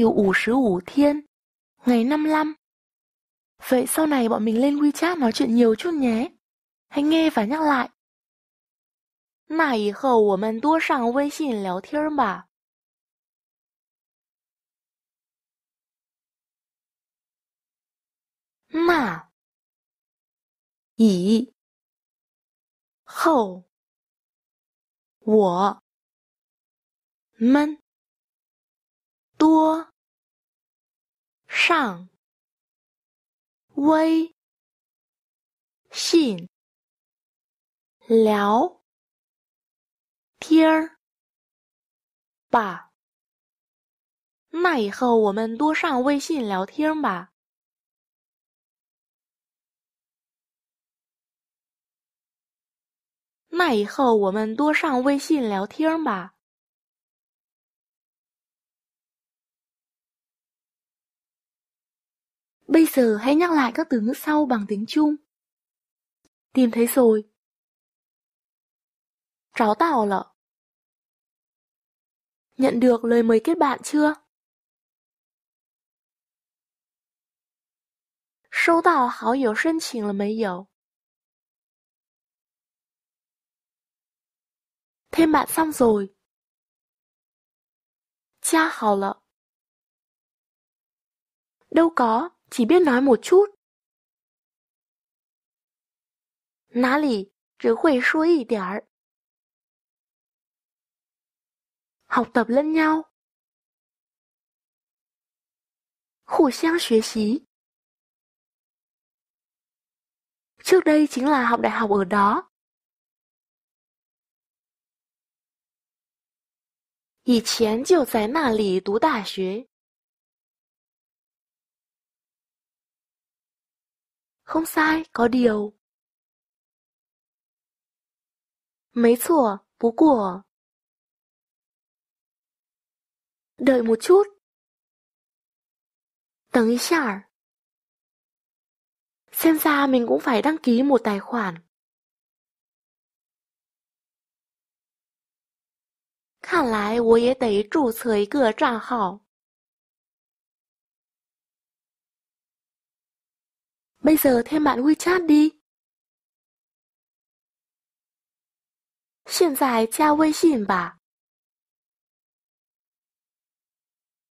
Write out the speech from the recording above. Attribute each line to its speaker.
Speaker 1: Điều 55 Thiên Ngày 55 Vậy sau này bọn mình lên WeChat nói chuyện nhiều chút nhé. Hãy nghe và nhắc lại.
Speaker 2: men. 上微信
Speaker 1: 聊天儿吧，那以后我们多上微信聊天吧，那以后我们多上微信聊天吧。Bây giờ hãy nhắc lại các từ ngữ sau bằng tiếng Trung. Tìm thấy rồi. Tráo tạo lợ. Nhận được lời mời kết bạn chưa? Sâu tạo hảo 友申请了没有? Thêm bạn xong rồi. Cha hảo lợ. Đâu có, 即便老母出，哪里只会说一点儿。học t h a u 互相学习。trước đây chính là học đại học ở đó，以前就在那里读大学。Không sai, có điều. Mấy chủa, bú của. Đợi một chút. Tầng ý Xem ra mình cũng phải đăng ký một tài khoản. Khả lái, tôi ấy thấy chủ 看来我也得注册一个账号。Bây giờ thêm bạn WeChat đi. Hiện tại WeChat tại 加微信吧。